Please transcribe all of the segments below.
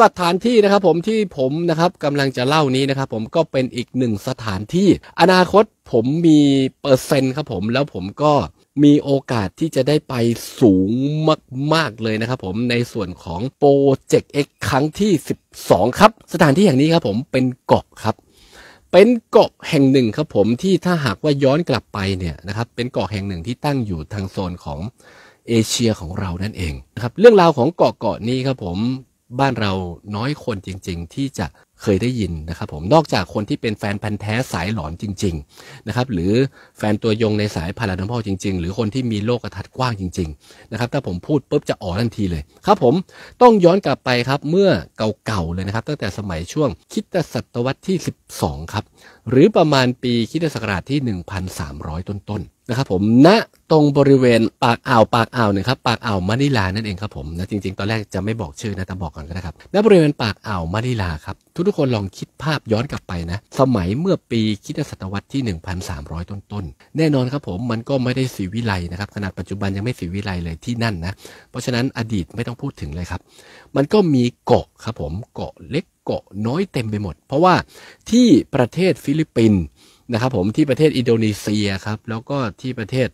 สถานที่นะครับ ผมที่ผมนะครับกำลังจะเล่านี้นะครับผมก็เป็นอีกหนึ่งสถานที่อนาคตผมมีเปอร์เซ็นต์ครับ ผม แล้วผมก็มีโอกาสที่จะได้ไปสูงมาก ๆ เลยนะครับผมในส่วนของโปรเจกต์ X ครั้งที่ 12 ครับ สถานที่แห่งนี้ครับผมเป็นเกาะครับ เป็นเกาะแห่งหนึ่งครับ ผมที่ถ้าหากว่าย้อนกลับไปเนี่ยนะครับเป็นเกาะแห่งหนึ่งที่ตั้งอยู่ทางโซนของเอเชียของเรานั่นเองนะครับเรื่องราวของเกาะเกาะนี้ครับผมบ้านเราน้อยคนจริงๆ ที่จะเคยได้ยินนะครับผม นอกจากคนที่เป็นแฟนพันธ์แท้สายหลอนจริงๆนะครับหรือแฟนตัวยงในสายพาราดอมพ่อจริงๆ หรือคนที่มีโลกทัศน์กว้างจริงๆนะครับถ้าผมพูดปุ๊บจะอ๋อทันทีเลยครับผมต้องย้อนกลับไปครับเมื่อเก่าๆเลยนะครับ ตั้งแต่สมัยช่วงคิตศตวรรษที่ 12ครับหรือประมาณปีคิตศักราชที่ 1,300 ต้นๆนะครับผมณนะตรงบริเวณปากอ่าวปากอ่าวนึ่งครับปากอ่าวมะนิลานั่นเองครับผมนะจริงๆตอนแรกจะไม่บอกชื่อนะแต่บอกก่อนก็ได้ครับณบริเวณปากอ่าวมะนิลาครับ ทุกทุกคนลองคิดภาพย้อนกลับไปนะสมัยเมื่อปีคิดศตวรรษที่ 1,300 ต้นๆแน่นอนครับผมมันก็ไม่ได้สีวิไลนะครับขนาดปัจจุบันยังไม่สีวิไลเลยที่นั่นนะ เพราะฉะนั้นอดีตไม่ต้องพูดถึงเลยครับ มันก็มีเกาะครับผมเกาะเล็กเกาะน้อยเต็มไปหมด เพราะว่าที่ประเทศฟิลิปปินส์นะครับผมที่ประเทศอินโดนีเซียครับ แล้วก็ที่ประเทศ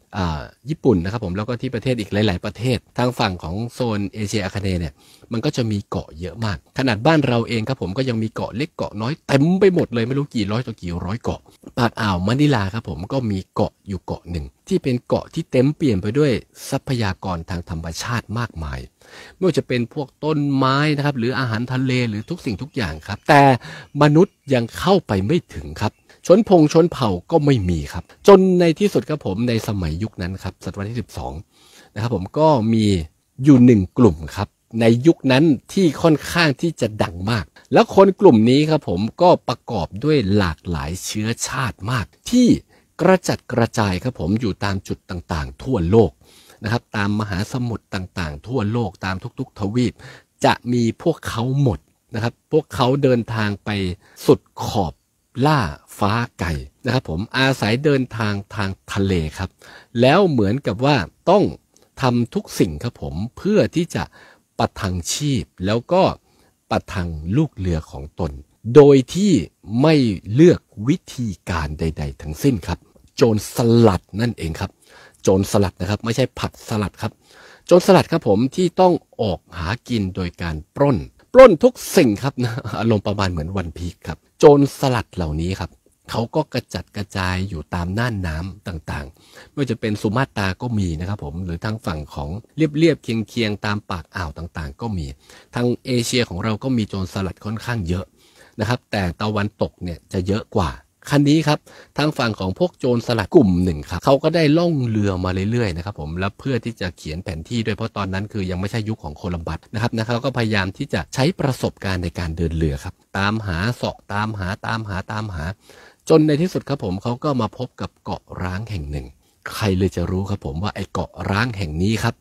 ญี่ปุ่นนะครับ ผมแล้วก็ที่ประเทศอีกหลาย ๆ ประเทศทางฝั่งของโซนเอเชียอาคเนย์เนี่ยมันก็จะมีเกาะเยอะมาก ขนาดบ้านเราเองครับผมก็ยังมีเกาะเล็กเกาะน้อยเต็มไปหมดเลยไม่รู้กี่ร้อยต่อกี่ร้อยเกาะ ปากอ่าวมะนิลาครับผมก็มีเกาะอยู่เกาะหนึ่ง ที่เป็นเกาะที่เต็มเปลี่ยนไปด้วยทรัพยากรทางธรรมชาติมากมายไม่ว่าจะเป็นพวกต้นไม้นะครับหรืออาหารทะเลหรือทุกสิ่งทุกอย่างครับ แต่มนุษย์ยังเข้าไปไม่ถึงครับชนพงชนเผ่าก็ไม่มีครับ จนในที่สุดครับผมในสมัยยุคนั้นครับศตวรรษที่ 12นะครับผมก็มีอยู่หนึ่งกลุ่มครับในยุคนั้นที่ค่อนข้างที่จะดังมาก แล้วคนกลุ่มนี้ครับผมก็ประกอบด้วยหลากหลายเชื้อชาติมาก ที่กระจัดกระจายครับผมอยู่ตามจุดต่างๆ ทั่วโลกนะครับตามมหาสมุทรต่างๆ ทั่วโลกตามทุก ๆ ทวีป จะมีพวกเขาหมดนะครับพวกเขาเดินทางไปสุดขอบล่าฟ้าไก่นะครับผมอาศัยเดินทางทางทะเลครับ แล้วเหมือนกับว่าต้องทำทุกสิ่งครับ ผมเพื่อที่จะประทังชีพแล้วก็ประทังลูกเรือของตน โดยที่ไม่เลือกวิธีการใดๆทั้งสิ้นครับ โจรสลัดนั่นเองครับ โจรสลัดนะครับ ไม่ใช่ผัดสลัดครับโจรสลัดครับผมที่ต้องออกหากินโดยการปล้นปล้นทุกสิ่งครับนะอารมณ์ประมาณเหมือนวันพีคครับโจรสลัดเหล่านี้ครับเขาก็กระจัดกระจายอยู่ตามน่านน้ำต่างๆไม่ว่าจะเป็นสุมาตราก็มีนะครับผมหรือทางฝั่งของเรียบๆเคียงๆตามปากอ่าวต่างๆ ก็มี ทางเอเชียของเราก็มีโจรสลัดค่อนข้างเยอะนะครับ แต่ตะวันตกเนี่ยจะเยอะกว่าคันนี้ครับ ทางฝั่งของพวกโจรสลัดกลุ่มหนึ่งครับเขาก็ได้ล่องเรือมาเรื่อยๆนะครับผมแล้วเพื่อที่จะเขียนแผนที่ด้วยเพราะตอนนั้นคือยังไม่ใช่ยุคของโคลัมบัสนะครับนะเขาก็พยายามที่จะใช้ประสบการณ์ในการเดินเรือครับ ตามหาเสาะตามหาตามหาตามหา จนในที่สุดครับผมเขาก็มาพบกับเกาะร้างแห่งหนึ่ง ใครเลยจะรู้ครับผมว่าไอ้เกาะร้างแห่งนี้ครับ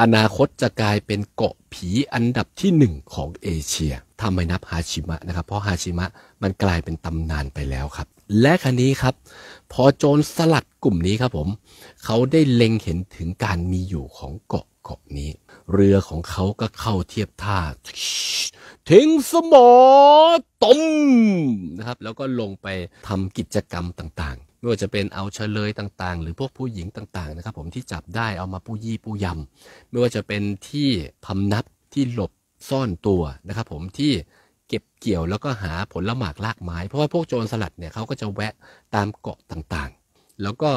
อนาคตจะกลายเป็นเกาะผีอันดับที่หนึ่งของเอเชียถ้าไม่นับฮาชิมะนะครับเพราะฮาชิมะมันกลายเป็นตำนานไปแล้วครับและคันนี้ครับ พอโจรสลัดกลุ่มนี้ครับผม เขาได้เล็งเห็นถึงการมีอยู่ของเกาะเกาะนี้ เรือของเขาก็เข้าเทียบท่าทิ้งสมอตมนะครับ แล้วก็ลงไปทำกิจกรรมต่างๆไม่ว่าจะเป็นเอาเฉลยต่างๆ หรือพวกผู้หญิงต่างๆนะครับ ผมที่จับได้เอามาปู้ยี่ปู้ยำไม่ว่าจะเป็นที่พำนับที่หลบซ่อนตัวนะครับ ผมที่เก็บเกี่ยวแล้วก็หาผลละหมากลากไม้เพราะว่าพวกโจรสลัดเนี่ยเขาก็จะแวะตามเกาะต่างๆ แล้วก็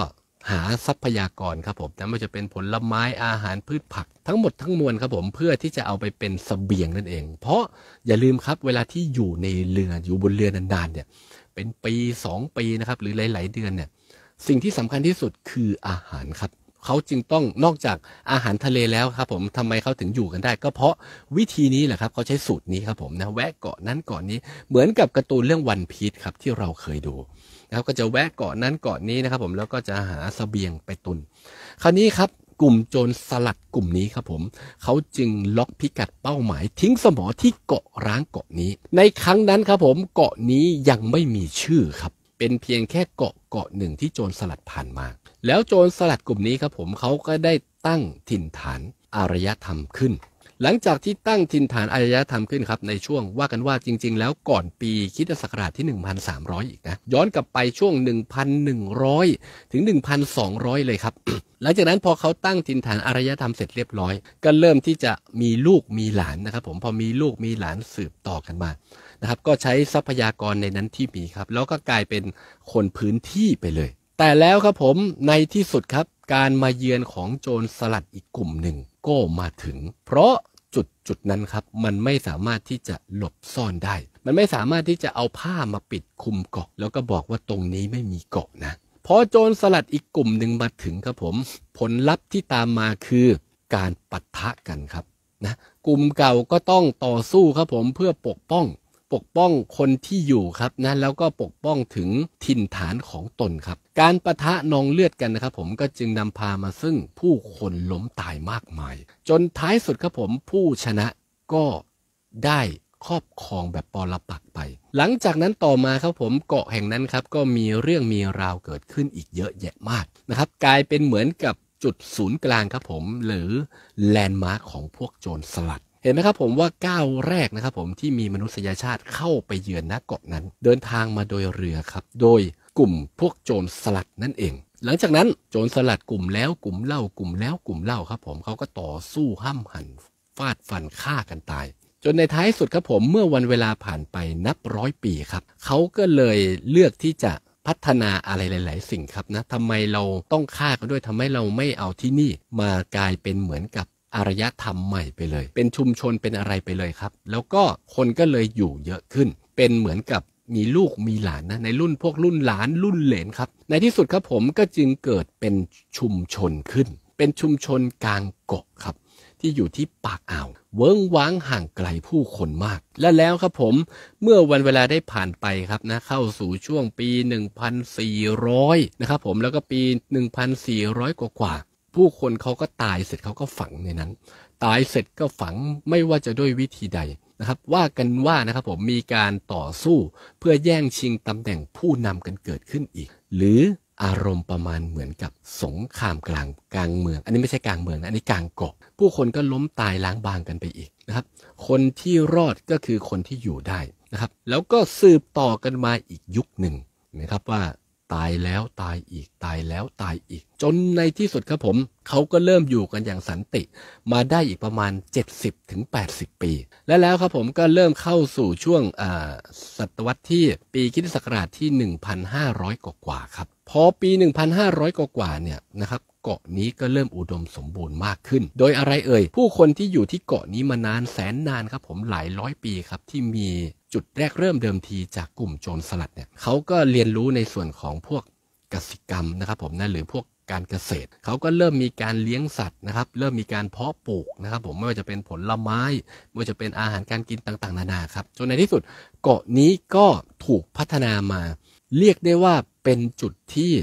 หาทรัพยากรครับผมนะมันจะเป็นผลไม้อาหารพืชผักทั้งหมดทั้งมวลครับผมเพื่อที่จะเอาไปเป็นสเสบียงนั่นเอง เพราะอย่าลืมครับเวลาที่อยู่ในเรืออยู่บนเรือนานๆเนี่ยเป็นปี 2 ปีนะครับหรือหลายๆเดือนเนี่ยสิ่งที่สำคัญที่สุดคืออาหารครับเขาจึงต้องนอกจากอาหารทะเลแล้วครับผมทำไมเขาถึงอยู่กันได้ ก็เพราะวิธีนี้แหละครับเขาใช้สูตรนี้ครับผมนะแวะเกาะนั้นเกาะนนี้ เหมือนกับการ์ตูนเรื่องวันพีชครับที่เราเคยดูนะครับก็จะแวะเกาะนั้นเกาะนนี้นะครับ ผมแล้วก็จะหาสเสบียงไปตุน คราวนี้ครับกลุ่มโจรสลัดกลุ่มนี้ครับผมเขาจึงล็อกพิกัดเป้าหมายทิ้งสมอที่เกาะร้างเกาะนี้ ในครั้งนั้นครับผมเกาะนี้ยังไม่มีชื่อครับเป็นเพียงแค่เกาะเกาะหนึ่งที่โจรสลัดผ่านมาแล้วโจรสลัดกลุ่มนี้ครับผมเขาก็ได้ตั้งถิ่นฐานอารยธรรมขึ้น หลังจากที่ตั้งถิ่นฐานอารยธรรมขึ้นครับในช่วงว่ากันว่าจริงๆ แล้วก่อนปีคิดศักราชที่ 1,300 อีกนะย้อนกลับไปช่วง 1,100 ถึง 1,200 เลยครับ หลังจากนั้นพอเขาตั้งถิ่นฐานอารยธรรมเสร็จเรียบร้อย ก็เริ่มที่จะมีลูกมีหลานนะครับผมพอมีลูกมีหลานสืบต่อกันมานะครับ ก็ใช้ทรัพยากรในนั้นที่มีครับแล้วก็กลายเป็นคนพื้นที่ไปเลยแต่แล้วครับผมในที่สุดครับการมาเยือนของโจรสลัดอีกกลุ่มหนึ่งก็มาถึง เพราะจุดจุดนั้นครับมันไม่สามารถที่จะหลบซ่อนได้ มันไม่สามารถที่จะเอาผ้ามาปิดคุมเกาะ แล้วก็บอกว่าตรงนี้ไม่มีเกาะนะพอโจรสลัดอีกกลุ่มหนึ่งมาถึงครับผม ผลลัพธ์ที่ตามมาคือ การปะทะกันครับนะกลุ่มเก่าก็ต้องต่อสู้ครับผมเพื่อปกป้องปกป้องคนที่อยู่ครับนะแล้วก็ปกป้องถึงถิ่นฐานของตนครับ การประทะนองเลือดกันนะครับผมก็จึงนำพามาซึ่งผู้คนล้มตายมากมาย จนท้ายสุดครับผมผู้ชนะก็ได้ครอบครองแบบปรปักไป หลังจากนั้นต่อมาครับผมเกาะแห่งนั้นครับก็มีเรื่องมีราวเกิดขึ้นอีกเยอะแยะมากนะครับกลายเป็นเหมือนกับจุดศูนย์กลางครับผมหรือแลนด์มาร์คของพวกโจรสลัดเห็นไหมครับผมว่าก้าวแรกนะครับผมที่มีมนุษยชาติเข้าไปเยือนนักเกาะนั้น เดินทางมาโดยเรือครับโดยกลุ่มพวกโจรสลัดนั่นเอง หลังจากนั้นโจรสลัดกลุ่มแล้วกลุ่มเล่ากลุ่มแล้วกลุ่มเล่าครับ ผมเขาก็ต่อสู้ห้ามหันฟาดฟันฆ่ากันตาย จนในท้ายสุดครับผมเมื่อวันเวลาผ่านไปนับร้อยปีครับเขาก็เลยเลือกที่จะพัฒนาอะไรหลาย ๆ สิ่งครับนะทำไมเราต้องฆ่ากันด้วยทำไมเราไม่เอาที่นี่มากลายเป็นเหมือนกับอารยธรรมใหม่ไปเลย เป็นชุมชนเป็นอะไรไปเลยครับ แล้วก็คนก็เลยอยู่เยอะขึ้น เป็นเหมือนกับมีลูกมีหลานนะในรุ่นพวกรุ่นหลานรุ่นเหลนครับในที่สุดครับผมก็จึงเกิดเป็นชุมชนขึ้น เป็นชุมชนกลางเกาะครับ ที่อยู่ที่ปากอ่าวเวิ้งว้างห่างไกลผู้คนมาก และแล้วครับผมเมื่อวันเวลาได้ผ่านไปครับนะเข้าสู่ช่วงปี 1400นะครับผมแล้วก็ปี 1400 กว่ากว่าผู้คนเขาก็ตายเสร็จเขาก็ฝังในนั้น ตายเสร็จก็ฝังไม่ว่าจะด้วยวิธีใดนะครับ ว่ากันว่านะครับผมมีการต่อสู้เพื่อแย่งชิงตำแหน่งผู้นำกันเกิดขึ้นอีก หรืออารมณ์ประมาณเหมือนกับสงครามกลางกลางเมืองอันนี้ไม่ใช่กลางเมืองนะอันนี้กลางเกาะผู้คนก็ล้มตายล้างบางกันไปอีกนะครับ คนที่รอดก็คือคนที่อยู่ได้นะครับ แล้วก็สืบต่อกันมาอีกยุคหนึ่งนะครับว่าตายแล้วตายอีกตายแล้วตายอีก จนในที่สุดครับผมเขาก็เริ่มอยู่กันอย่างสันติ มาได้อีกประมาณ 70-80ถึงปี และแล้วครับผมก็เริ่มเข้าสู่ช่วงศตวรรษที่ ปีคิศักราชที่ 1,500 กว่ากว่าครับพอปี 1,500 กว่ากว่าเนี่ยนะครับเกาะนี้ก็เริ่มอุดมสมบูรณ์มากขึ้น โดยอะไรเอ่ยผู้คนที่อยู่ที่เกาะนี้มานานแสนนานครับผมหลายร้อยปีครับที่มีจุดแรกเริ่มเดิมทีจากกลุ่มโจรสลัดเนี่ยเขาก็เรียนรู้ในส่วนของพวกกสิกรรมนะครับ ผมนะหรือพวกการเกษตรเขาก็เริ่มมีการเลี้ยงสัตว์นะครับเริ่มมีการเพาะปลูกนะครับผมไม่ว่าจะเป็นผลไม้ไม่ว่าจะเป็นอาหารการกินต่างๆ นานาครับจนในที่สุดเกาะนี้ก็ถูกพัฒนามา เรียกได้ว่าเป็นจุดที่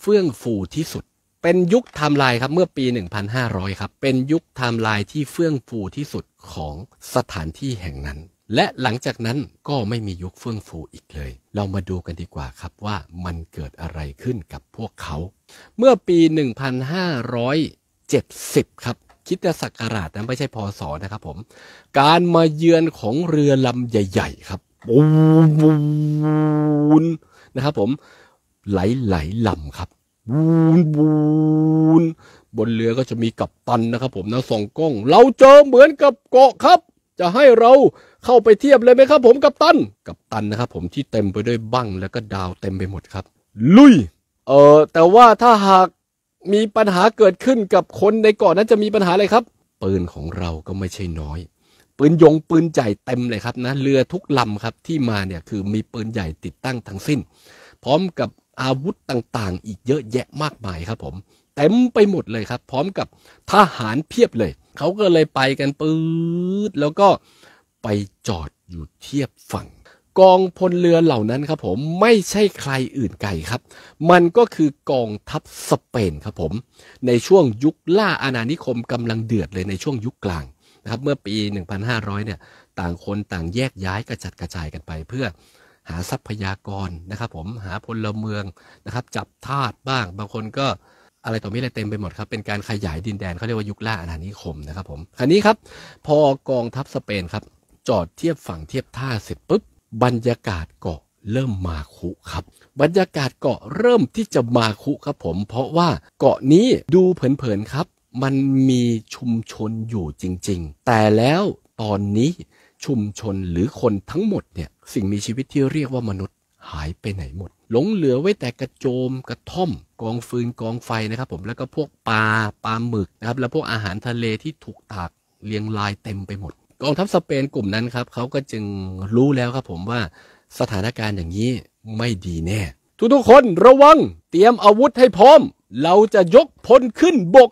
เฟื่องฟูที่สุดเป็นยุคไทม์ไลน์ครับเมื่อปี 1500 ครับเป็นยุคไทม์ไลน์ที่เฟื่องฟูที่สุดของสถานที่แห่งนั้นและหลังจากนั้นก็ไม่มียุคเฟื่องฟูอีกเลย เรามาดูกันดีกว่าครับว่ามันเกิดอะไรขึ้นกับพวกเขา เมื่อปี 1570 ครับ คิดศักราชนะไม่ใช่พศนะครับผม การมาเยือนของเรือลำใหญ่ ๆ ครับปูนนะครับผม ไหลๆลลำครับบูนบูนบนเรือก็จะมีกัปตันนะครับผมนะส่องกล้อง เราเจอเหมือนกับเกาะครับ จะให้เราเข้าไปเทียบเลยไหมครับผมกับตันกับตันนะครับผมที่เต็มไปด้วยบั้งแล้วก็ดาวเต็มไปหมดครับ ลุยเออแต่ว่าถ้าหากมีปัญหาเกิดขึ้นกับคนในเกาะนนั้นจะมีปัญหาอะไรครับ ปืนของเราก็ไม่ใช่น้อยปืนยงปืนใหญ่เต็มเลยครับนะ เรือทุกลำครับที่มาเนี่ย คือมีปืนใหญ่ติดตั้งทั้งสิ้น พร้อมกับอาวุธต่าง ๆ อีกเยอะแยะมากมายครับ ผม เต็มไปหมดเลยครับ พร้อมกับทหารเพียบเลยเขาก็เลยไปกันปื๊ดแล้วก็ไปจอดอยู่เทียบฝั่ง กองพลเรือเหล่านั้นครับผมไม่ใช่ใครอื่นไกลครับ มันก็คือกองทัพสเปนครับผมในช่วงยุคล่าอาณานิคมกำลังเดือดเลยในช่วงยุคกลางนะครับเมื่อปี 1,500เนี่ยต่างคนต่างแยกย้ายกระจัดกระจายกันไป เพื่อหาทรัพยากรนะครับ ผมหาพลเมืองนะครับ จับทาสบ้าง บางคนก็อะไรต่อมีอะไรเต็มไปหมดครับเป็นการขยายดินแดนเขาเรียกว่ายุคล่าอาณานิคมนะครับผมอันนี้ครับพอกองทัพสเปนครับจอดเทียบฝั่งเทียบท่าเสร็จปุ๊บบรรยากาศเกาะเริ่มมาคุครับ บรรยากาศเกาะเริ่มที่จะมาคุครับผมเพราะว่าเกาะนี้ดูเผินๆครับ มันมีชุมชนอยู่จริงๆ แต่แล้วตอนนี้ชุมชนหรือคนทั้งหมดเนี่ยสิ่งมีชีวิตที่เรียกว่ามนุษย์หายไปไหนหมด หลงเหลือไว้แต่กระโจมกระท่อม กองฟืนกองไฟนะครับผมแล้วก็พวกปลาปลาหมึกนะครับแล้วพวกอาหารทะเลที่ถูกตากเรียงรายเต็มไปหมดกองทัพสเปนกลุ่มนั้นครับเขาก็จึงรู้แล้วครับผมว่าสถานการณ์อย่างนี้ไม่ดีแน่ ทุกทุกคนระวังเตรียมอาวุธให้พร้อม เราจะยกพลขึ้นบก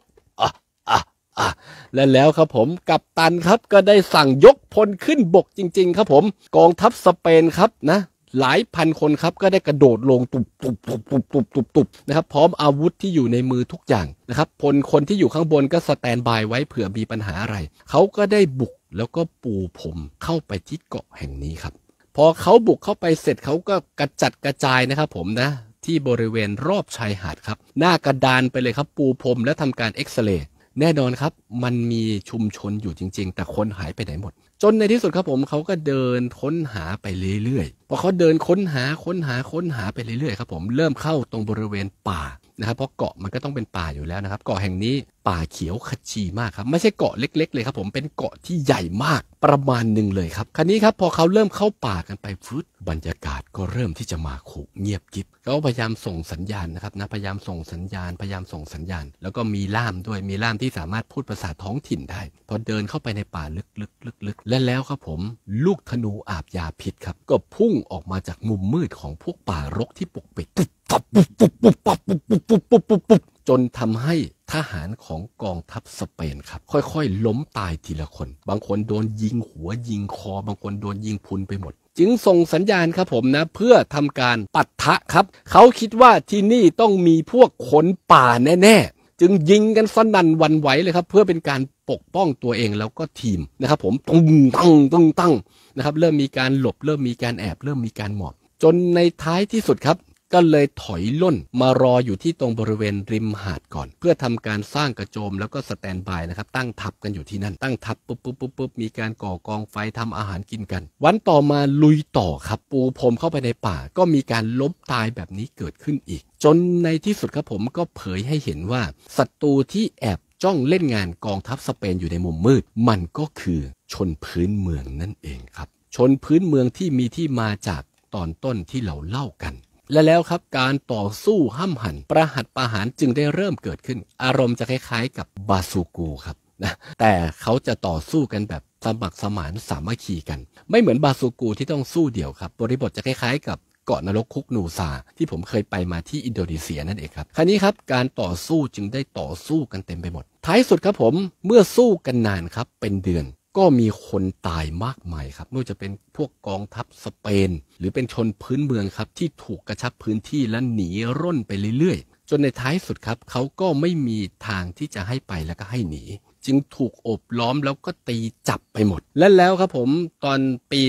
และแล้วครับผมกัปตันครับก็ได้สั่งยกพลขึ้นบกจริง ๆ ครับผม กองทัพสเปนครับนะ หลายพันคนครับ ก็ได้กระโดดลงตุบตุบตุบตุบตุบตุบตุบนะครับ พร้อมอาวุธที่อยู่ในมือทุกอย่างนะครับพลคนที่อยู่ข้างบนก็สแตนบายไว้เผื่อมีปัญหาอะไรเขาก็ได้บุกแล้วก็ปูผมเข้าไปที่เกาะแห่งนี้ครับพอเขาบุกเข้าไปเสร็จเขาก็กระจัดกระจายนะครับผมนะที่บริเวณรอบชายหาดครับ หน้ากระดานไปเลยครับ ปูพรมและทำการเอ็กซเรย์แน่นอนครับมันมีชุมชนอยู่จริง ๆ แต่คนหายไปไหนหมดจนในที่สุดครับผมเขาก็เดินค้นหาไปเรื่อยๆพอเขาเดินค้นหาค้นหาค้นหาไปเรื่อยๆครับผมเริ่มเข้าตรงบริเวณป่านะครับเพราะเกาะมันก็ต้องเป็นป่าอยู่แล้วนะครับเกาะแห่งนี้ป่าเขียวขจีมากครับไม่ใช่เกาะเล็กๆเลยครับ ผมเป็นเกาะที่ใหญ่มากประมาณหนึ่งเลยครับคันนี้ครับ พอเขาเริ่มเข้าป่ากันไปฟืดบรรยากาศก็เริ่มที่จะมาขูกเงียบกิบเขาพยายามส่งสัญญาณนะครับนะพยายามส่งสัญญาณ พยายามส่งสัญญาณแล้วก็มีล่ามด้วยมีล่ามที่สามารถพูดภาษาท้องถิ่นได้พอเดินเข้าไปในป่าลึกๆๆและแล้วครับผม ลูกธนูอาบยาพิษครับก็พุ่งออกมาจากมุมมืดของพวกป่ารกที่ปกปิดปับปุบปุบปุบปับปุบปุบปุบปุบปุบปุบจนทำให้ทหารของกองทัพสเปนครับ ค่อยๆ ล้มตายทีละคน บางคนโดนยิงหัว ยิงคอบางคนโดนยิงพุนไปหมดจึงส่งสัญญาณครับผมนะ เพื่อทำการปัดทะครับ เขาคิดว่าที่นี่ต้องมีพวกขนป่าแน่ๆจึงยิงกันสนั่นวันไหวเลยครับ เพื่อเป็นการปกป้องตัวเองแล้วก็ทีมนะครับ ผมตึ้งตั้งตึ้งตั้งนะครับเริ่มมีการหลบเริ่มมีการแอบเริ่มมีการหมอบจนในท้ายที่สุดครับก็เลยถอยล่นมารออยู่ที่ตรงบริเวณริมหาดก่อน เพื่อทำการสร้างกระโจมแล้วก็สแตนบายนะครับ ตั้งทับกันอยู่ที่นั่นตั้งทับปุ๊บปุ๊บปุ๊บปุ๊บมีการก่อกองไฟทำอาหารกินกัน วันต่อมาลุยต่อครับปูพรมเข้าไปในป่า ก็มีการล้มตายแบบนี้เกิดขึ้นอีก จนในที่สุดครับผมก็เผยให้เห็นว่าศัตรูที่แอบจ้องเล่นงานกองทัพสเปนอยู่ในมุมมืด มันก็คือชนพื้นเมืองนั่นเองครับชนพื้นเมืองที่มีที่มาจากตอนต้นที่เราเล่ากันและแล้วครับการต่อสู้ห้ำหันประหัตประหารจึงได้เริ่มเกิดขึ้น อารมณ์จะคล้ายๆ กับบาสูกูครับนะแต่เขาจะต่อสู้กันแบบสมัครสมานสามัคคีกัน ไม่เหมือนบาสูกูที่ต้องสู้เดี่ยวครับ บริบทจะคล้ายๆกับเกาะนรกคุกนูซาที่ผมเคยไปมาที่อินโดนีเซียนั่นเองครับ คราวนี้ครับการต่อสู้จึงได้ต่อสู้กันเต็มไปหมดท้ายสุดครับผมเมื่อสู้กันนานครับเป็นเดือนก็มีคนตายมากมายครับไม่ว่าจะเป็นพวกกองทัพสเปน หรือเป็นชนพื้นเมืองครับ ที่ถูกกระชับพื้นที่และหนีร่นไปเรื่อยๆ จนในท้ายสุดครับ เขาก็ไม่มีทางที่จะให้ไปแล้วก็ให้หนี จึงถูกอบล้อมแล้วก็ตีจับไปหมด และแล้วครับผม ตอนปี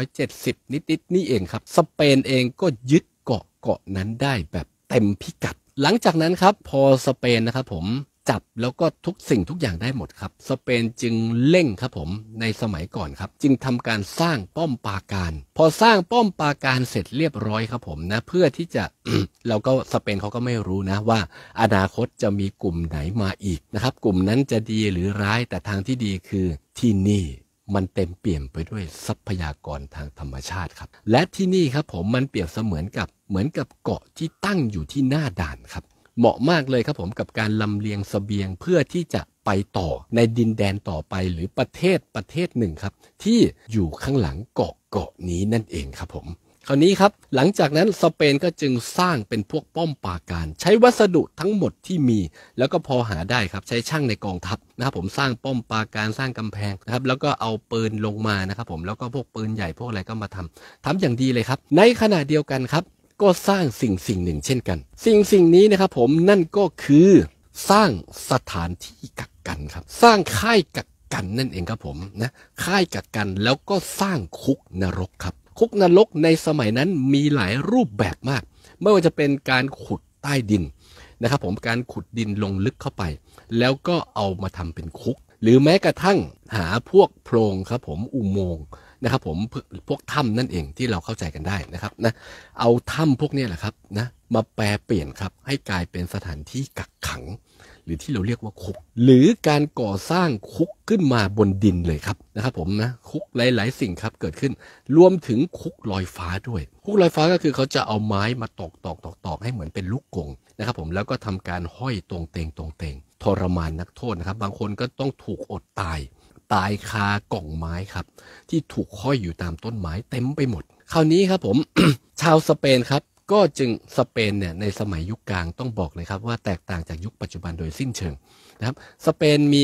1570 นิดๆนี่เองครับ สเปนเองก็ยึดเกาะเกาะนั้นได้แบบเต็มพิกัด หลังจากนั้นครับ พอสเปนนะครับผมจับแล้วก็ทุกสิ่งทุกอย่างได้หมดครับ สเปนจึงเล่งครับผมในสมัยก่อนครับ จึงทำการสร้างป้อมปราการ พอสร้างป้อมปราการเสร็จเรียบร้อยครับผมนะ เพื่อที่จะเราก็สเปนเขาก็ไม่รู้นะว่า อนาคตจะมีกลุ่มไหนมาอีกนะครับ กลุ่มนั้นจะดีหรือร้ายแต่ทางที่ดีคือ ที่นี่ มันเต็มเปี่ยมไปด้วยทรัพยากรทางธรรมชาติครับและที่นี่ครับผมมันเปรียบเสมือนกับเหมือนกับเกาะที่ตั้งอยู่ที่หน้าด่านครับเหมาะมากเลยครับ ผมกับการลำเลียงสเสบียงเพื่อที่จะไปต่อในดินแดนต่อไปหรือประเทศประเทศหนึ่งครับ ที่อยู่ข้างหลังเกาะเกาะนี้นั่นเองครับผมคราวนี้ครับหลังจากนั้นสเปนก็จึงสร้างเป็นพวกป้อมปราการ ใช้วัสดุทั้งหมดที่มี แล้วก็พอหาได้ครับใช้ช่างในกองทัพนะครับ ผมสร้างป้อมปราการสร้างกำแพงนะครับแล้วก็เอาปืนลงมานะครับ ผมแล้วก็พวกปืนใหญ่พวกอะไรก็มาทำ ทำอย่างดีเลยครับ ในขณะเดียวกันครับก็สร้างสิ่งสิ่งหนึ่ง เช่นกัน สิ่งสิ่งนี้นะครับผมนั่นก็คือสร้างสถานที่กักกันครับ สร้างค่ายกักกันนั่นเองครับผมนะค่ายกักกันแล้วก็สร้างคุกนรกครับ คุกนรกในสมัยนั้นมีหลายรูปแบบมากไม่ว่าจะเป็นการขุดใต้ดินนะครับ ผมการขุดดินลงลึกเข้าไป แล้วก็เอามาทำเป็นคุก หรือแม้กระทั่งหาพวกโพรงครับ ผมอุโมงค์นะครับผมพวกถ้ำนั่นเองที่เราเข้าใจกันได้นะครับนะเอาถ้ำพวกนี้แหละครับนะมาแปลเปลี่ยนครับให้กลายเป็นสถานที่กักขัง หรือที่เราเรียกว่าคุก หรือการก่อสร้างคุกขึ้นมาบนดินเลยครับนะครับผมนะคุกหลาย ๆ สิ่งครับเกิดขึ้นรวมถึงคุกลอยฟ้าด้วย คุกลอยฟ้าก็คือเขาจะเอาไม้มาตอกตอกตอกตอกให้เหมือนเป็นลูกกงนะครับผมแล้วก็ทำการห้อยตรงเตงตรงเตงทรมานนักโทษนะครับ บางคนก็ต้องถูกอดตายายคากล่องไม้ครับ ที่ถูกห้อยอยู่ตามต้นไม้เต็มไปหมด คราวนี้ครับผมชาวสเปนครับก็จึงสเปนเนี่ยในสมัยยุคกลางต้องบอกเลยครับว่าแตกต่างจากยุคปัจจุบันโดยสิ้นเชิงนะครับสเปนมี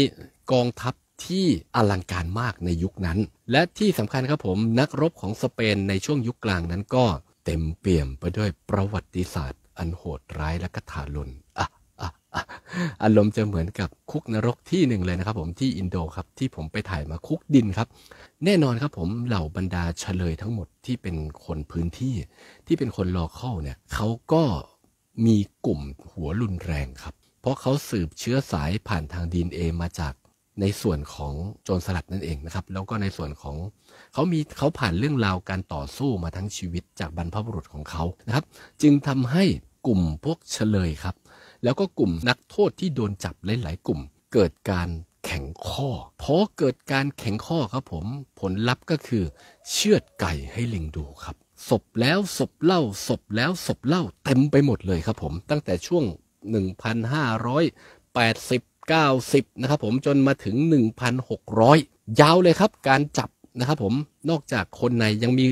กองทัพที่อลังการมากในยุคนั้น และที่สำคัญครับผมนักรบของสเปนในช่วงยุคกลางนั้นก็เต็มเปี่ยมไปด้วยประวัติศาสตร์ อันโหดร้ายและกระถาลนอารมณ์จะเหมือนกับคุกนรกที่หนึ่งเลยนะครับ ผมที่อินโดครับที่ผมไปถ่ายมาคุกดินครับ แน่นอนครับผมเหล่าบรรดาเฉลยทั้งหมดที่เป็นคนพื้นที่ที่เป็นคนลอขอาเนี่ยเขาก็มีกลุ่มหัวรุนแรงครับเพราะเขาสืบเชื้อสายผ่านทางดีเอมาจากในส่วนของโจรสลัดนั่นเองนะครับแล้วก็ในส่วนของเขามีเขาผ่านเรื่องราวการต่อสู้มาทั้งชีวิตจากบรรพบุรุษของเขานะครับ จึงทำให้กลุ่มพวกเฉลยครับแล้วก็กลุ่มนักโทษที่โดนจับหลาย ๆ กลุ่ม เกิดการแข็งข้อพอเกิดการแข็งข้อครับผมผลลัพธ์ก็คือ เชือดไก่ให้ลิงดูครับ ศพแล้วศพเล่าศพแล้วศพเล่า เต็มไปหมดเลยครับผมตั้งแต่ช่วง 1,580 90นะครับผมจนมาถึง 1,600 ยาวเลยครับการจับนะครับ ผมนอกจากคนในยังมี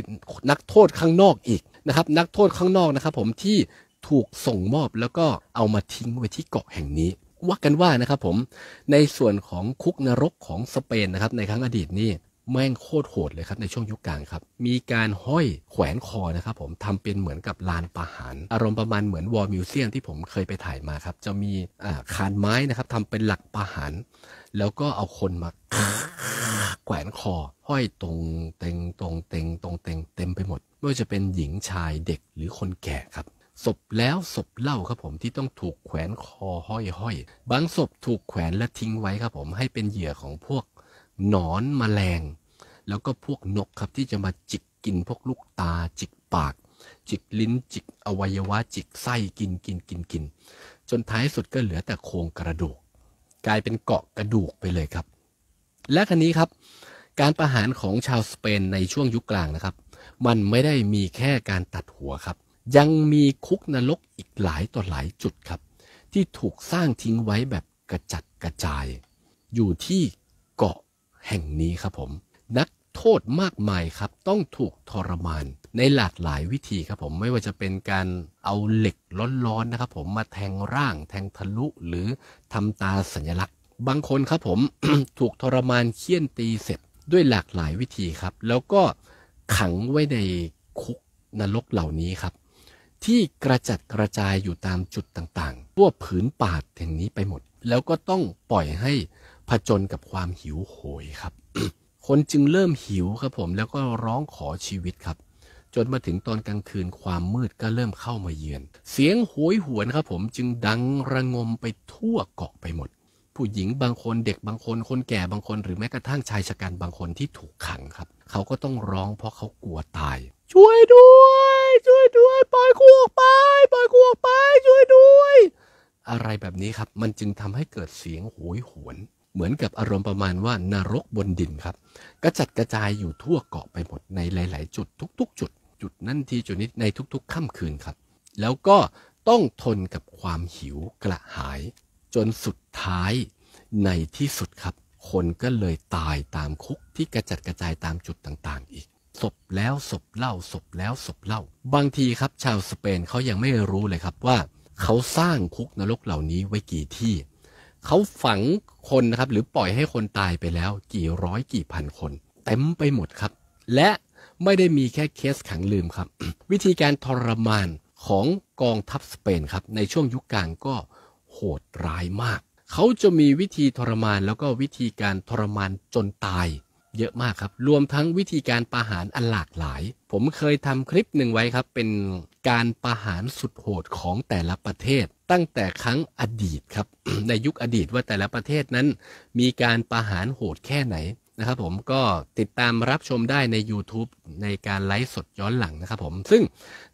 นักโทษข้างนอกอีกนะครับนักโทษข้างนอกนะครับผมที่ถูกส่งมอบแล้วก็เอามาทิ้งไว้ที่เกาะแห่งนี้ ว่ากันว่านะครับผม ในส่วนของคุกนรกของสเปนนะครับ ในครั้งอดีตนี่แม่งโคตรโหดเลยครับ ในช่วงยุคกลางครับ มีการห้อยแขวนคอนะครับผมทำเป็นเหมือนกับลานประหารอารมณ์ประมาณเหมือนวอลมิวเซียมที่ผมเคยไปถ่ายมาครับ จะมีคานไม้นะครับทำเป็นหลักประหาร แล้วก็เอาคนมาแขวนคอ ห้อยตรงเต็งตรงเต็งตรงเต็งเต็มไปหมดไม่ว่าจะเป็นหญิงชายเด็กหรือคนแก่ครับศพแล้วศพเล่าครับผมที่ต้องถูกแขวนคอห้อยห้อยบางศพถูกแขวนและทิ้งไว้ครับผมให้เป็นเหยื่อของพวกหนอนมแมลงแล้วก็พวกนกครับที่จะมาจิกกินพวกลูกตาจิกปาก จิกลิ้นจิกอวัยวะจิกไส้กินกินกินกินจนท้ายสุดก็เหลือแต่โครงกระดูกกลายเป็นเกาะกระดูกไปเลยครับ และคันนี้ครับ การประหารของชาวสเปนในช่วงยุคกลางนะครับ มันไม่ได้มีแค่การตัดหัวครับยังมีคุกนรกอีกหลายต่อหลายจุดครับ ที่ถูกสร้างทิ้งไว้แบบกระจัดกระจาย อยู่ที่เกาะแห่งนี้ครับผม นักโทษมากมายครับ ต้องถูกทรมาน ในหลากหลายวิธีครับผมไม่ว่าจะเป็นการเอาเหล็กร้อนๆนะครับผมมาแทงร่างแทงทะลุหรือทำตาสัญลักษณ์ บางคนครับผมถูกทรมานเคี่ยนตีเสร็จด้วยหลากหลายวิธีครับ แล้วก็ขังไว้ในคุกนรกเหล่านี้ครับที่กระจัดกระจายอยู่ตามจุดต่างๆ ทั่วผืนป่าแห่งนี้ไปหมด แล้วก็ต้องปล่อยให้ผจญกับความหิวโหยครับ คนจึงเริ่มหิวครับผมแล้วก็ร้องขอชีวิตครับ จนมาถึงตอนกลางคืนความมืดก็เริ่มเข้ามาเยือน เสียงโหยหวนครับผมจึงดังระงมไปทั่วเกาะไปหมด ผู้หญิงบางคนเด็กบางคนคนแก่บางคนหรือแม้กระทั่งชายชะกันบางคนที่ถูกขังครับ เขาก็ต้องร้องเพราะเขากลัวตาย ช่วยด้วยช่วยด้วยปล่อยกูออกไปปล่อยกูออกไปช่วยด้วย อะไรแบบนี้ครับมันจึงทำให้เกิดเสียงโหยหวน เหมือนกับอารมณ์ประมาณว่านรกบนดินครับกระจัดกระจายอยู่ทั่วเกาะไปหมดในหลาย ๆ จุดทุก ๆ จุดจุดนั่นทีจุดนี้ในทุก ๆ ค่ำคืนครับ แล้วก็ต้องทนกับความหิวกระหาย จนสุดท้ายในที่สุดครับ คนก็เลยตายตามคุกที่กระจัดกระจายตามจุดต่าง ๆ อีกศพแล้วศพเล่าศพแล้วศพเล่า บางทีครับชาวสเปนเขายังไม่รู้เลยครับว่าเขาสร้างคุกนรกเหล่านี้ไว้กี่ที่ เขาฝังคนนะครับหรือปล่อยให้คนตายไปแล้วกี่ร้อยกี่พันคนเต็มไปหมดครับ และไม่ได้มีแค่เคสขังลืมครับ วิธีการทรมานของกองทัพสเปนครับในช่วงยุคกลางก็โหดร้ายมาก เขาจะมีวิธีทรมานแล้วก็วิธีการทรมานจนตายเยอะมากครับรวมทั้งวิธีการประหารอันหลากหลาย ผมเคยทำคลิปหนึ่งไว้ครับ เป็นการประหารสุดโหดของแต่ละประเทศ ตั้งแต่ครั้งอดีตครับ ในยุคอดีตว่าแต่ละประเทศนั้น มีการประหารโหดแค่ไหนนะครับผมก็ติดตามรับชมได้ใน YouTube ในการไลฟ์สดย้อนหลังนะครับผมซึ่ง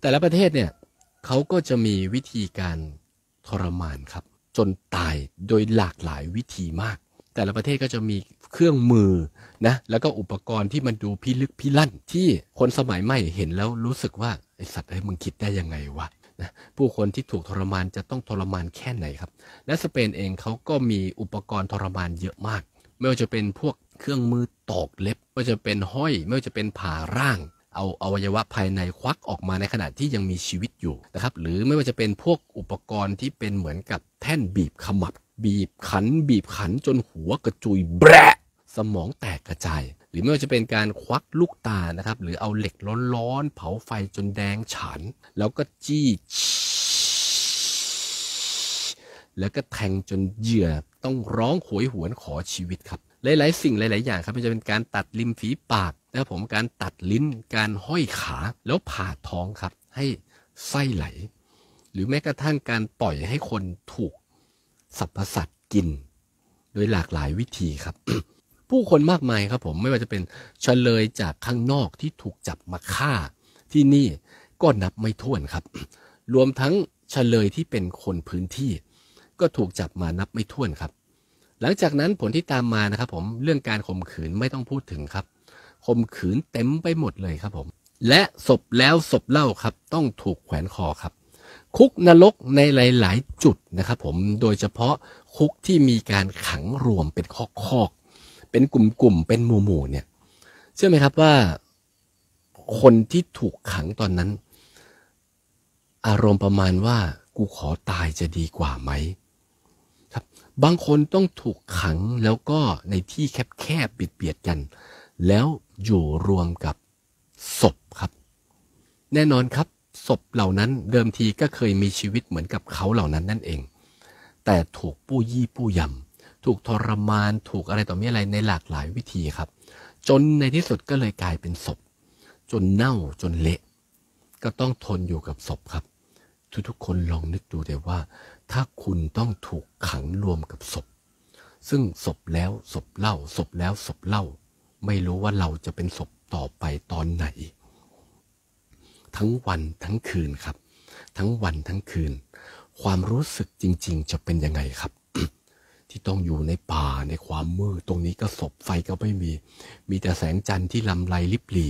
แต่ละประเทศเนี่ยเขาก็จะมีวิธีการทรมานครับจนตายโดยหลากหลายวิธีมากแต่ละประเทศก็จะมีเครื่องมือนะแล้วก็อุปกรณ์ที่มันดูพิลึกพิลั่นที่คนสมัยใหม่เห็นแล้วรู้สึกว่าไอสัตว์ไอ้มึงคิดได้ยังไงวะนะผู้คนที่ถูกทรมานจะต้องทรมานแค่ไหนครับและสเปนเองเขาก็มีอุปกรณ์ทรมานเยอะมาก ไม่ว่าจะเป็นพวกเครื่องมือตอกเล็บไม่ว่าจะเป็นห้อย ไม่ว่าจะเป็นผ่าร่าง เอาอวัยวะภายในควักออกมาในขณะที่ยังมีชีวิตอยู่นะครับหรือไม่ว่าจะเป็นพวกอุปกรณ์ที่เป็นเหมือนกับแท่นบีบขมับบีบขันบีบขันจนหัวกระจุยแบะสมองแตกกระจาย หรือไม่ว่าจะเป็นการควักลูกตานะครับ หรือเอาเหล็กร้อนๆเผาไฟจนแดงฉานแล้วก็จี้ แล้วก็แทงจนเหยื่อต้องร้องโหยหวนขอชีวิตครับหลาย ๆ สิ่งหลายๆอย่างครับมันจะเป็นการตัดริมฝีปากนะครับผมการตัดลิ้นการห้อยขาแล้วผ่าท้องครับ ให้ไส้ไหล หรือแม้กระทั่งการปล่อยให้คนถูกสรรพสัตว์กิน โดยหลากหลายวิธีครับ ผู้คนมากมายครับ ผมไม่ว่าจะเป็นเฉลยจากข้างนอกที่ถูกจับมาฆ่า ที่นี่ก็นับไม่ถ้วนครับ รวมทั้งเฉลยที่เป็นคนพื้นที่ ก็ถูกจับมานับไม่ถ้วนครับ หลังจากนั้นผลที่ตามมานะครับ ผมเรื่องการข่มขืนไม่ต้องพูดถึงครับข่มขืนเต็มไปหมดเลยครับ ผม และศพแล้วศพเล่าครับ ต้องถูกแขวนคอครับคุกนรกในหลาย ๆ จุดนะครับ ผม โดยเฉพาะคุกที่มีการขังรวมเป็นคอกๆเป็นกลุ่ม ๆ เป็นหมู่ ๆ เนี่ย เชื่อไหมครับว่าคนที่ถูกขังตอนนั้น อารมณ์ประมาณว่ากูขอตายจะดีกว่าไหมครับ บางคนต้องถูกขังแล้วก็ในที่แคบๆปิดเบียดกัน แล้วอยู่รวมกับศพครับ แน่นอนครับศพเหล่านั้นเดิมทีก็เคยมีชีวิตเหมือนกับเขาเหล่านั้นนั่นเอง แต่ถูกปู้ยี่ปู้ยำถูกทรมาน ถูกอะไรต่อมีอะไรในหลากหลายวิธีครับ จนในที่สุดก็เลยกลายเป็นศพ จนเน่าจนเละ ก็ต้องทนอยู่กับศพครับ ทุกๆคนลองนึกดูเดี๋ยวว่า ถ้าคุณต้องถูกขังรวมกับศพ ซึ่งศพแล้วศพเล่าศพแล้วศพเล่า ไม่รู้ว่าเราจะเป็นศพต่อไปตอนไหนทั้งวันทั้งคืนครับ ทั้งวันทั้งคืน ความรู้สึกจริงๆ จะเป็นยังไงครับ ที่ต้องอยู่ในป่าในความมืด ตรงนี้ก็ศพไฟก็ไม่มี มีแต่แสงจันทร์ที่ลำไรลิบหลี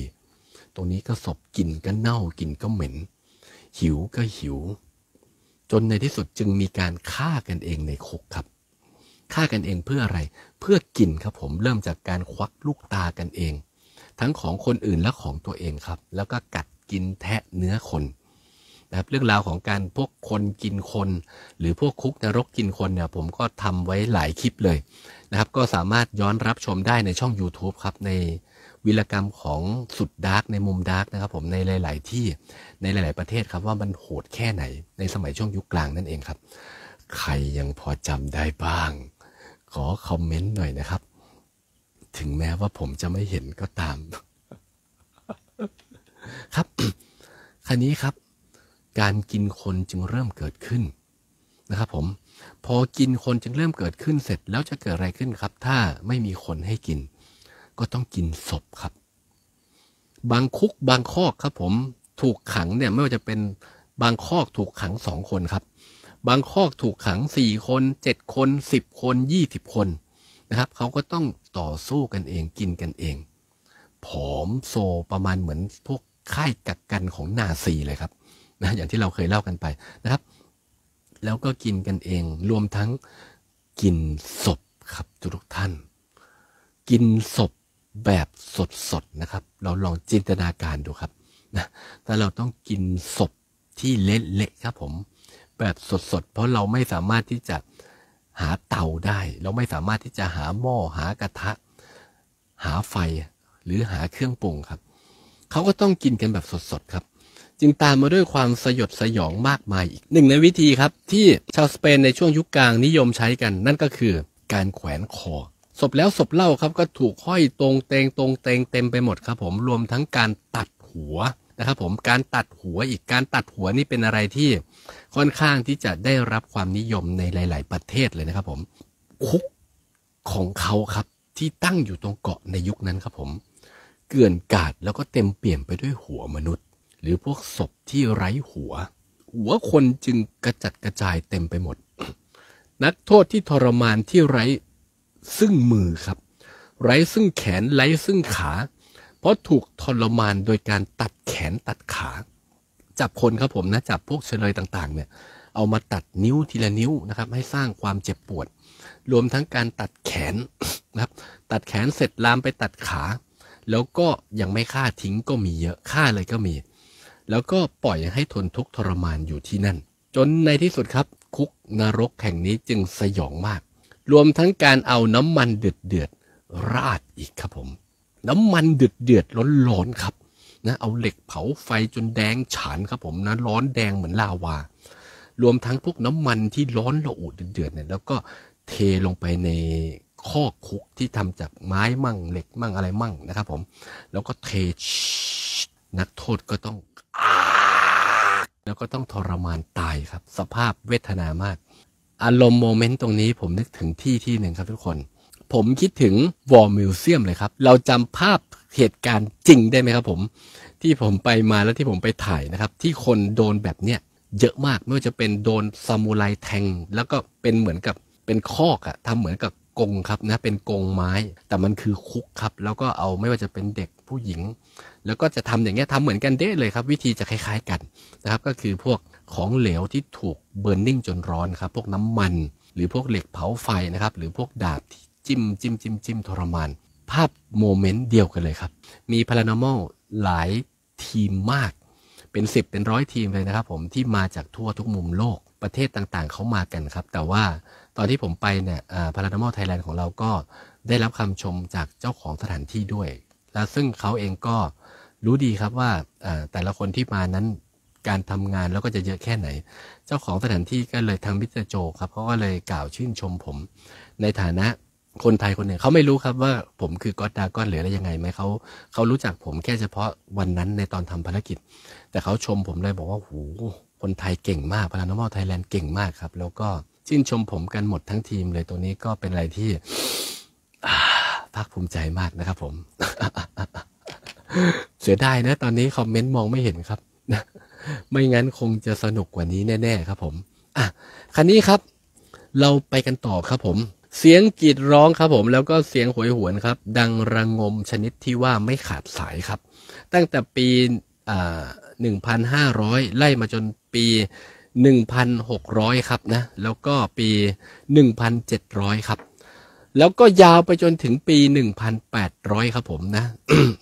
ตรงนี้ก็ศพกลิ่นก็เน่ากลิ่นก็เหม็นหิวก็หิว จนในที่สุดจึงมีการฆ่ากันเองในคุกครับฆ่ากันเองเพื่ออะไร เพื่อกินครับผมเริ่มจากการควักลูกตากันเอง ทั้งของคนอื่นและของตัวเองครับ แล้วก็กัดกินแทะเนื้อคนนะครับเรื่องราวของการพวกคนกินคน หรือพวกคุกนรกกินคนเนี่ยผมก็ทำไว้หลายคลิปเลยนะครับ ก็สามารถย้อนรับชมได้ในช่อง YouTube ครับในวิลกรรมของสุดดาร์กในมุมดาร์กนะครับผมในหลายๆที่ในหลายๆประเทศครับว่ามันโหดแค่ไหน ในสมัยช่วงยุคกลางนั่นเองครับ ใครยังพอจำได้บ้าง ขอคอมเมนต์หน่อยนะครับ ถึงแม้ว่าผมจะไม่เห็นก็ตามครับคันนี้ครับ การกินคนจึงเริ่มเกิดขึ้นนะครับ ผมพอกินคนจึงเริ่มเกิดขึ้นเสร็จแล้วจะเกิดอะไรขึ้นครับ ถ้าไม่มีคนให้กิน ก็ต้องกินศพครับ บางคุกบางคอกครับผมถูกขังเนี่ยไม่ว่าจะเป็นบางคอกถูกขังสองคนครับ บางคอกถูกขังสี่คน เจ็ดคนสิบคน ยี่สิบคนนะครับ เขาก็ต้องต่อสู้กันเองกินกันเองผอมโซประมาณเหมือนพวกค่ายกักกันของนาซีเลยครับนะอย่างที่เราเคยเล่ากันไปนะครับ แล้วก็กินกันเองรวมทั้งกินศพครับทุกท่าน กินศพแบบสดๆนะครับ เราลองจินตนาการดูครับนะถ้าเราต้องกินศพที่เละๆครับผมแบบสดๆเพราะเราไม่สามารถที่จะหาเตาได้ เราไม่สามารถที่จะหาหม้อหากระทะ หาไฟหรือหาเครื่องปรุงครับเขาก็ต้องกินกันแบบสดๆครับ จึงตามมาด้วยความสยดสยองมากมายอีกหนึ่งในวิธีครับที่ชาวสเปนในช่วงยุคกลางนิยมใช้กัน นั่นก็คือ การแขวนคอศพแล้วศพเล่าครับก็ถูกห้อยตรงเตงตรงเตงเต็มไปหมดครับ ผมรวมทั้งการตัดหัวนะครับ ผมการตัดหัวอีกการตัดหัวนี่เป็นอะไรที่ค่อนข้างที่จะได้รับความนิยมในหลาย ๆประเทศเลยนะครับ ผมคุกของเขาครับ ที่ตั้งอยู่ตรงเกาะในยุคนั้นครับผมเกลื่อนกาดแล้วก็เต็มเปลี่ยนไปด้วยหัวมนุษย์ หรือพวกศพที่ไร้หัวหัวคนจึงกระจัดกระจายเต็มไปหมด นักโทษที่ทรมานที่ไร้ซึ่งมือครับ ไร้ซึ่งแขนไร้ซึ่งขาเพราะถูกทรมานโดยการตัดแขนตัดขาจับคนครับผมนะจับพวกเฉลยต่างๆเนี่ยเอามาตัดนิ้วทีละนิ้วนะครับให้สร้างความเจ็บปวด รวมทั้งการตัดแขนนะครับตัดแขนเสร็จลามไปตัดขาแล้วก็ยังไม่ฆ่าทิ้งก็มีเยอะฆ่าเลยก็มี แล้วก็ปล่อยให้ทนทุกข์ทรมานอยู่ที่นั่น จนในที่สุดครับ คุกนรกแห่งนี้จึงสยองมาก รวมทั้งการเอาน้ำมันเดือดเดือดราดอีกครับผม น้ำมันเดือดเดือดร้อนๆครับ นะ เอาเหล็กเผาไฟจนแดงฉานครับผมนะร้อนแดงเหมือนลาวา รวมทั้งพวกน้ำมันที่ร้อนระอุเดือดเนี่ย แล้วก็เทลงไปในข้อคุกที่ทำจากไม้มั่งเหล็กมั่งอะไรมั่งนะครับผม แล้วก็เทนักโทษก็ต้องอแล้วก็ต้องทรมานตายครับ สภาพเวทนามากอารมณ์โมเมนต์ตรงนี้ผมนึกถึงที่ที่หนึ่งครับทุกคน ผมคิดถึงวอร์มิวเซียมเลยครับ เราจำภาพเหตุการณ์จริงได้ไหมครับผมที่ผมไปมาแล้วที่ผมไปถ่ายนะครับ ที่คนโดนแบบเนี้ย เยอะมาก ไม่ว่าจะเป็นโดนซามูไรแทง แล้วก็เป็นเหมือนกับเป็นคอกอะทำเหมือนกับกงครับนะเป็นกงไม้แต่มันคือคุกครับ แล้วก็เอาไม่ว่าจะเป็นเด็กผู้หญิง แล้วก็จะทำอย่างเงี้ยทำเหมือนกันเด้เลยครับ วิธีจะคล้ายๆกัน นะครับก็คือพวกของเหลวที่ถูกเบิร์นนิ่งจนร้อนครับ พวกน้ำมัน หรือพวกเหล็กเผาไฟนะครับ หรือพวกดาบที่จิ้มจิ้มจิ้มจิ้มทรมาน ภาพโมเมนต์เดียวกันเลยครับ มีพารานอมอลหลายทีมมาก เป็น10เป็นร้อยทีมเลยนะครับผมที่มาจากทั่วทุกมุมโลกประเทศต่างๆ เขามากันครับ แต่ว่าตอนที่ผมไปเนี่ยพาราโนมอลไทยแลนด์ของเราก็ได้รับคำชมจากเจ้าของสถานที่ด้วย และซึ่งเขาเองก็รู้ดีครับว่าแต่ละคนที่มานั้นการทำงานแล้วก็จะเยอะแค่ไหน เจ้าของสถานที่ก็เลยทางมิสเตอร์โจครับเขาก็เลยกล่าวชื่นชมผม ในฐานะคนไทยคนหนึ่งเขาไม่รู้ครับว่าผมคือก็อดดาก้อนหรืออะไรยังไงไหมเขาเขารู้จักผมแค่เฉพาะวันนั้นในตอนทำภารกิจ แต่เขาชมผมเลยบอกว่าโหคนไทยเก่งมากพารานมอลไทยแลนด์เก่งมากครับแล้วก็ชื่นชมผมกันหมดทั้งทีมเลยตัวนี้ก็เป็นอะไรที่ภาคภูมิใจมากนะครับผม เสียดายนะ ตอนนี้คอมเมนต์มองไม่เห็นครับ ไม่งั้นคงจะสนุกกว่านี้แน่ๆครับผมอ่ะคันนี้ครับ เราไปกันต่อครับผม เสียงกรีดร้องครับผมแล้วก็เสียงหวยหวนครับ ดังระงงมชนิดที่ว่าไม่ขาดสายครับ ตั้งแต่ปีอ่า1,500ไล่มาจนปี1,600 ครับนะแล้วก็ปี 1,700 ครับ แล้วก็ยาวไปจนถึงปี 1,800 ครับผมนะ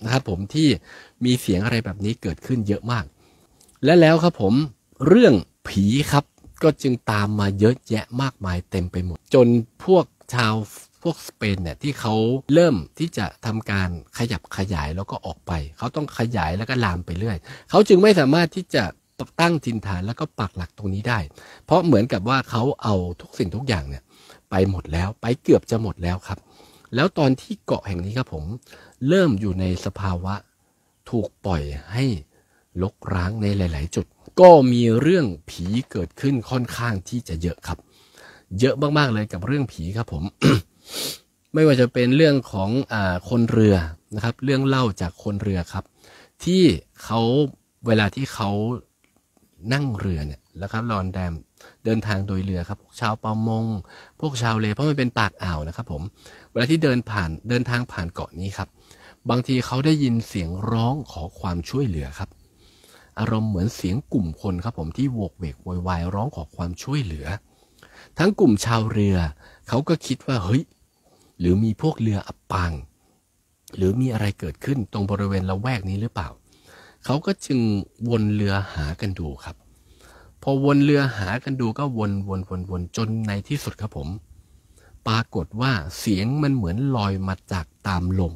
นะครับผมที่มีเสียงอะไรแบบนี้เกิดขึ้นเยอะมาก และแล้วครับผมเรื่องผีครับ ก็จึงตามมาเยอะแยะมากมายเต็มไปหมดจนพวกชาวพวกสเปนเนี่ย ที่เขาเริ่มที่จะ ทำการขยับขยายแล้วก็ออกไป เขาต้องขยายแล้วก็ลามไปเรื่อยเขาจึงไม่สามารถที่จะตั้งจินฐานแล้วก็ปักหลักตรงนี้ได้ เพราะเหมือนกับว่าเขาเอาทุกสิ่งทุกอย่างเนี่ย ไปหมดแล้ว ไปเกือบจะหมดแล้วครับ แล้วตอนที่เกาะแห่งนี้ครับผม เริ่มอยู่ในสภาวะถูกปล่อยให้ลกร้างในหลาย ๆ จุด ก็มีเรื่องผีเกิดขึ้นค่อนข้างที่จะเยอะครับ เยอะมากๆเลยกับเรื่องผีครับผม ไม่ว่าจะเป็นเรื่องของอคนเรือนะครับ เรื่องเล่าจากคนเรือครับ ที่เขาเวลาที่เขานั่งเรือเนี่ย แล้วครับ ลอนแดมเดินทางโดยเรือครับชาวประมง พวกชาวเลเพราะมันเป็นปากอ่าวนะครับผม เวลาที่เดินผ่าน เดินทางผ่านเกาะนี้ครับ บางทีเขาได้ยินเสียงร้องขอความช่วยเหลือครับ อารมณ์เหมือนเสียงกลุ่มคนครับผมที่โวกเวกวอยวายร้องขอความช่วยเหลือ ทั้งกลุ่มชาวเรือเขาก็คิดว่า เฮ้ย หรือมีพวกเรืออับปางหรือมีอะไรเกิดขึ้นตรงบริเวณละแวกนี้หรือเปล่าเขาก็จึงวนเรือหากันดูครับ พอวนเรือหากันดู ก็วนวนวนวนจนในที่สุดครับผม ปรากฏว่าเสียงมันเหมือนลอยมาจากตามลม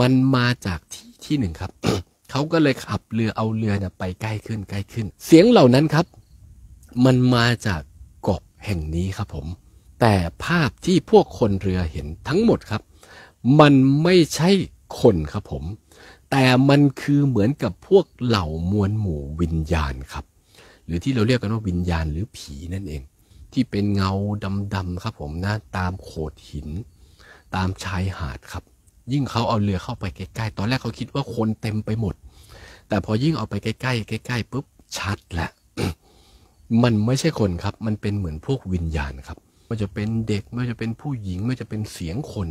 มันมาจากที่ที่หนึ่งครับเขาก็เลยขับเรือเอาเรือนยไปใกล้ขึ้นใกล้ขึ้น เสียงเหล่านั้นครับ มันมาจากเกาะแห่งนี้ครับผม แต่ภาพที่พวกคนเรือเห็นทั้งหมดครับ มันไม่ใช่คนครับผมแต่มันคือเหมือนกับพวกเหล่ามวลหมู่วิญญาณครับ หรือที่เราเรียกกันว่าวิญญาณหรือผีนั่นเอง ที่เป็นเงาดำๆครับผมนะ ตามโขดหิน ตามชายหาดครับ ยิ่งเขาเอาเรือเข้าไปใกล้ๆ ตอนแรกเขาคิดว่าคนเต็มไปหมด แต่พอยิ่งเอาไปใกล้ๆใกล้ๆปุ๊บชัดแหละ มันไม่ใช่คนครับ มันเป็นเหมือนพวกวิญญาณครับไม่จะเป็นเด็กไม่จะเป็นผู้หญิงไม่จะเป็นเสียงคน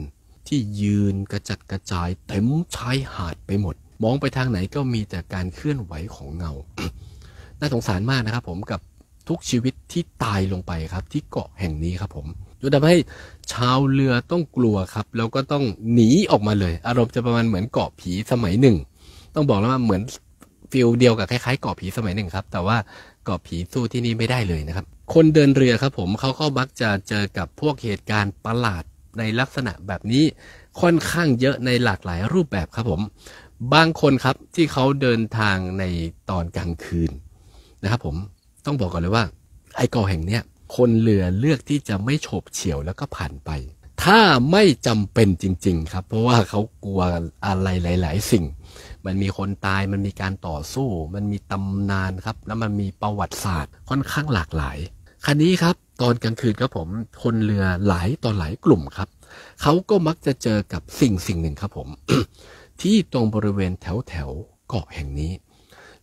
ที่ยืนกระจัดกระจาย เต็มชายหาดไปหมด มองไปทางไหนก็มีแต่การเคลื่อนไหวของเงาน่าสงสารมากนะครับ ผมกับทุกชีวิตที่ตายลงไปครับ ที่เกาะแห่งนี้ครับผมจนทำให้ชาวเรือต้องกลัวครับ แล้วก็ต้องหนีออกมาเลย อารมณ์จะประมาณเหมือนเกาะผีสมัยหนึ่ง ต้องบอกแล้วว่าเหมือนฟิลเดียวกับคล้ายๆเกาะผีสมัยหนึ่งครับแต่ว่าเกาะผีสู้ที่นี่ไม่ได้เลยนะครับ คนเดินเรือครับผมเขาก็มักจะเจอกับพวกเหตุการณ์ประหลาดในลักษณะแบบนี้ค่อนข้างเยอะในหลากหลายรูปแบบครับผมบางคนครับที่เขาเดินทางในตอนกลางคืน นะครับผม ต้องบอกก่อนเลยว่าไอ้กอแห่งเนี้ยคนเรือเลือกที่จะไม่โฉบเฉี่ยวแล้วก็ผ่านไป ถ้าไม่จำเป็นจริงๆครับ เพราะว่าเขากลัวอะไรหลาย ๆ สิ่ง มันมีคนตายมันมีการต่อสู้ มันมีตำนานครับแล้วมันมีประวัติศาสตร์ ค่อนข้างหลากหลายคันนี้ครับตอนกลางคืนครับผมคนเรือหลายตอนหลายกลุ่มครับ เขาก็มักจะเจอกับสิ่งสิ่งหนึ่งครับผม ที่ตรงบริเวณแถวแถวเกาะแห่งนี้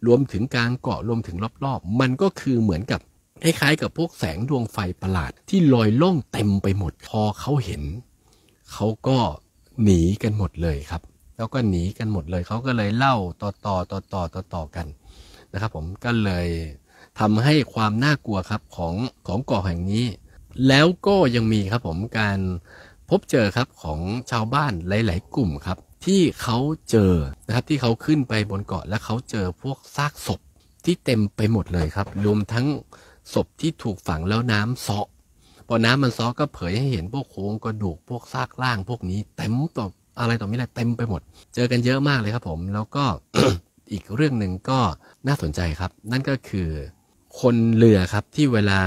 รวมถึงกลางเกาะรวมถึงรอบ ๆ มันก็คือเหมือนกับ คล้ายๆกับพวกแสงดวงไฟประหลาด ที่ลอยล่องเต็มไปหมดพอเขาเห็น เขาก็หนีกันหมดเลยครับ แล้วก็หนีกันหมดเลยเขาก็เลยเล่าต่อต่อต่อต่อต่อต่อกันนะครับ ผมก็เลยทำให้ความน่ากลัวครับของของเกาะแห่งนี้ แล้วก็ยังมีครับผมการพบเจอครับของชาว บ้านหลาย ๆ กลุ่มครับ ที่เขาเจอนะครับ ที่เขาขึ้นไปบนเกาะและเขาเจอพวกซากศพ ที่เต็มไปหมดเลยครับ รวมทั้งศพที่ถูกฝังแล้วน้ำซาะพอน้ำมันซาะก็เผยให้เห็นพวกโครงกระดูกพวกซากล่าง พวกนี้เต็มต่ออะไรต่อมีอะไรเต็มไปหมด เจอกันเยอะมากเลยครับผม แล้วก็อีกเรื่องหนึ่งก็น่าสนใจครับ นั่นก็คือคนเรือครับที่เวลา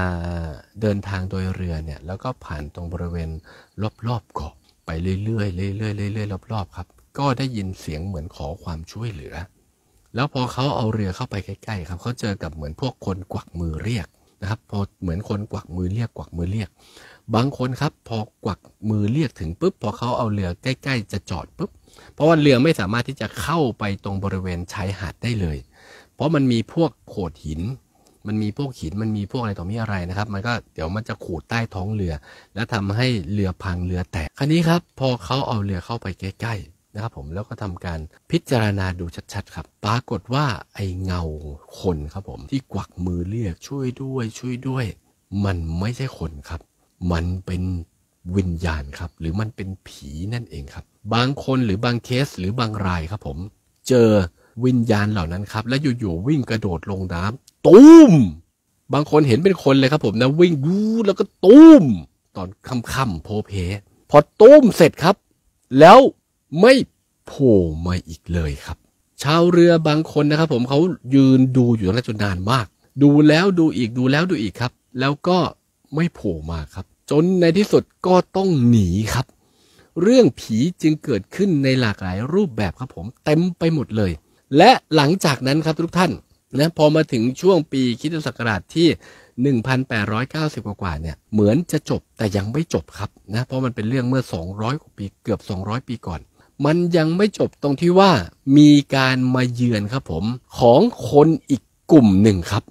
เดินทางโดยเรือเนี่ยแล้วก็ผ่านตรงบริเวณรอบๆเกาะไปเรื่อยๆเรื่อยๆเรื่อยๆรอบๆครับก็ได้ยินเสียงเหมือนขอความช่วยเหลือ แล้วพอเขาเอาเรือเข้าไปใกล้ ๆ ครับเขาเจอกับเหมือนพวกคนกวักมือเรียกนะครับพอเหมือนคนกวักมือเรียก กวักมือเรียกบางคนครับพอกวักมือเรียกถึงปุ๊บพอเขาเอาเรือใกล้ๆจะจอดปุ๊บเพราะว่าเรือไม่สามารถที่จะเข้าไปตรงบริเวณชายหาดได้เลย เพราะมันมีพวกโขดหินมันมีพวกหิน มันมีพวกอะไรต่อมีอะไรนะครับ มันก็เดี๋ยวมันจะขูดใต้ท้องเรือ และทำให้เรือพังเรือแตก คราวนี้ครับพอเขาเอาเรือเข้าไปใกล้ๆนะครับ ผมแล้วก็ทำการพิจารณาดูชัดๆครับ ปรากฏว่าไอ้เงาคนครับผม ที่กวักมือเรียกช่วยด้วยช่วยด้วย มันไม่ใช่คนครับ มันเป็นวิญญาณครับ หรือมันเป็นผีนั่นเองครับ บางคนหรือบางเคสหรือบางรายครับผมเจอวิญญาณเหล่านั้นครับ และอยู่ๆวิ่งกระโดดลงน้ำตุ้ม บางคนเห็นเป็นคนเลยครับ ผมนะวิ่งยูแล้วก็ตุ้ม ตอนค่ำๆโพเพ พอตุ้มเสร็จครับ แล้วไม่โผล่มาอีกเลยครับ ชาวเรือบางคนนะครับ ผมเขายืนดูอยู่ตรงนั้นจนนานมาก ดูแล้วดูอีกดูแล้วดูอีกครับ แล้วก็ไม่โผล่มาครับ จนในที่สุดก็ต้องหนีครับ เรื่องผีจึงเกิดขึ้นในหลากหลายรูปแบบครับผมเต็มไปหมดเลยและหลังจากนั้นครับทุกท่านนะพอมาถึงช่วงปีคิดศักราชที่ 1890 กว่าาเนี่ยเหมือนจะจบแต่ยังไม่จบครับนะเพราะมันเป็นเรื่องเมื่อ 200 กว่าปีเกือบ 200 ปีก่อน มันยังไม่จบตรงที่ว่ามีการมาเยือนครับผม ของคนอีกกลุ่มหนึ่งครับ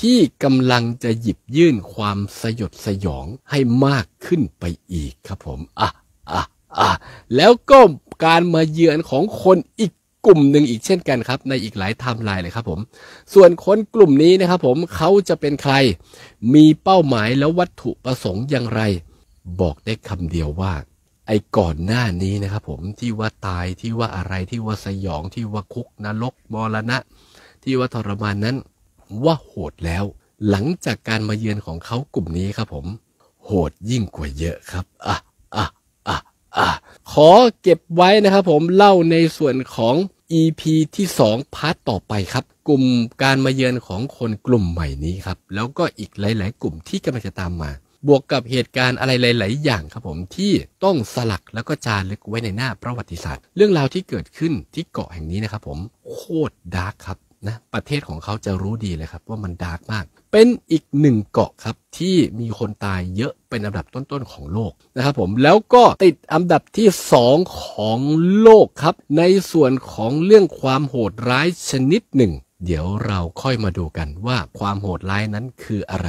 ที่กำลังจะหยิบยื่นความสยดสยองให้มากขึ้นไปอีกครับผมอ่ะอ่ะอ่ะแล้วก็การมาเยือนของคนอีกกลุ่มหนึ่งอีกเช่นกันครับ ในอีกหลายไทม์ไลน์เลยครับ ผม ส่วนคนกลุ่มนี้นะครับ ผมเขาจะเป็นใคร มีเป้าหมายและวัตถุประสงค์อย่างไร บอกได้คำเดียวว่า ไอ้ก่อนหน้านี้นะครับ ผมที่ว่าตายที่ว่าอะไรที่ว่าสยองที่ว่าคุกนรกมรณะ ที่ว่าทรมานนั้น ว่าโหดแล้ว หลังจากการมาเยือนของเขากลุ่มนี้ครับ ผม โหดยิ่งกว่าเยอะครับ อ่ะอ่ะอ่ะอ่ะขอเก็บไว้นะครับผมเล่าในส่วนของ EP ที่ 2 พาร์ทต่อไปครับ กลุ่มการมาเยือนของคนกลุ่มใหม่นี้ครับ แล้วก็อีกหลาย ๆ กลุ่มที่กำลังจะตามมา บวกกับเหตุการณ์อะไรหลาย ๆ อย่างครับผมที่ต้องสลักแล้วก็จารึกไว้ในหน้าประวัติศาสตร์ เรื่องราวที่เกิดขึ้นที่เกาะแห่งนี้นะครับผมโคตรดาร์กครับนะประเทศของเขาจะรู้ดีเลยครับ ว่ามันดาร์กมาก เป็นอีกหนึ่งเกาะครับที่มีคนตายเยอะเป็นอันดับต้นๆของโลกนะครับ ผมแล้วก็ติดอันดับที่ 2 ของโลกครับ ในส่วนของเรื่องความโหดร้ายชนิดหนึ่ง เดี๋ยวเราค่อยมาดูกันว่าความโหดร้ายนั้นคืออะไร